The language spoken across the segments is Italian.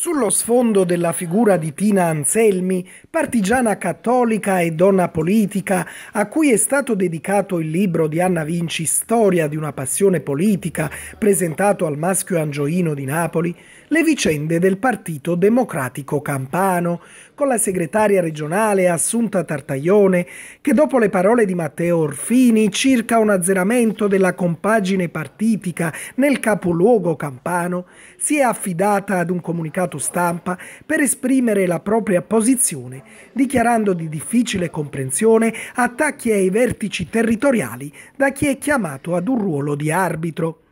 Sullo sfondo della figura di Tina Anselmi, partigiana cattolica e donna politica, a cui è stato dedicato il libro di Anna Vinci Storia di una passione politica, presentato al Maschio Angioino di Napoli, le vicende del Partito Democratico Campano, con la segretaria regionale Assunta Tartaglione, che dopo le parole di Matteo Orfini circa un azzeramento della compagine partitica nel capoluogo campano, si è affidata ad un comunicato stato stampa per esprimere la propria posizione, dichiarando di difficile comprensione attacchi ai vertici territoriali da chi è chiamato ad un ruolo di arbitro.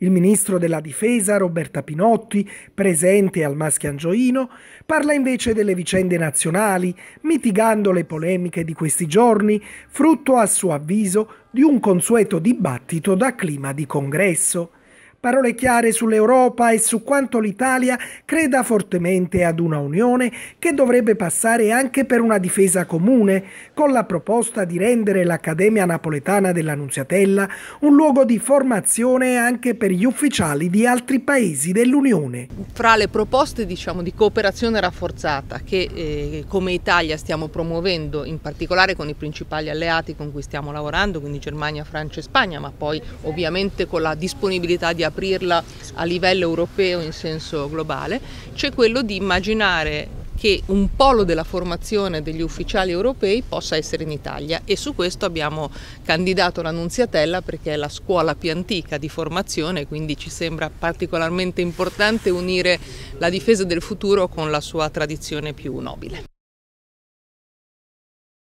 Il ministro della difesa Roberta Pinotti, presente al Maschiangioino, parla invece delle vicende nazionali, mitigando le polemiche di questi giorni, frutto a suo avviso di un consueto dibattito da clima di congresso parole chiare sull'Europa e su quanto l'Italia creda fortemente ad una unione che dovrebbe passare anche per una difesa comune, con la proposta di rendere l'Accademia Napoletana dell'Annunziatella un luogo di formazione anche per gli ufficiali di altri paesi dell'Unione. Fra le proposte diciamo, di cooperazione rafforzata che eh, come Italia stiamo promuovendo, in particolare con i principali alleati con cui stiamo lavorando, quindi Germania, Francia e Spagna, ma poi ovviamente con la disponibilità di aprirla a livello europeo in senso globale, c'è quello di immaginare che un polo della formazione degli ufficiali europei possa essere in Italia e su questo abbiamo candidato l'Annunziatella perché è la scuola più antica di formazione, quindi ci sembra particolarmente importante unire la difesa del futuro con la sua tradizione più nobile.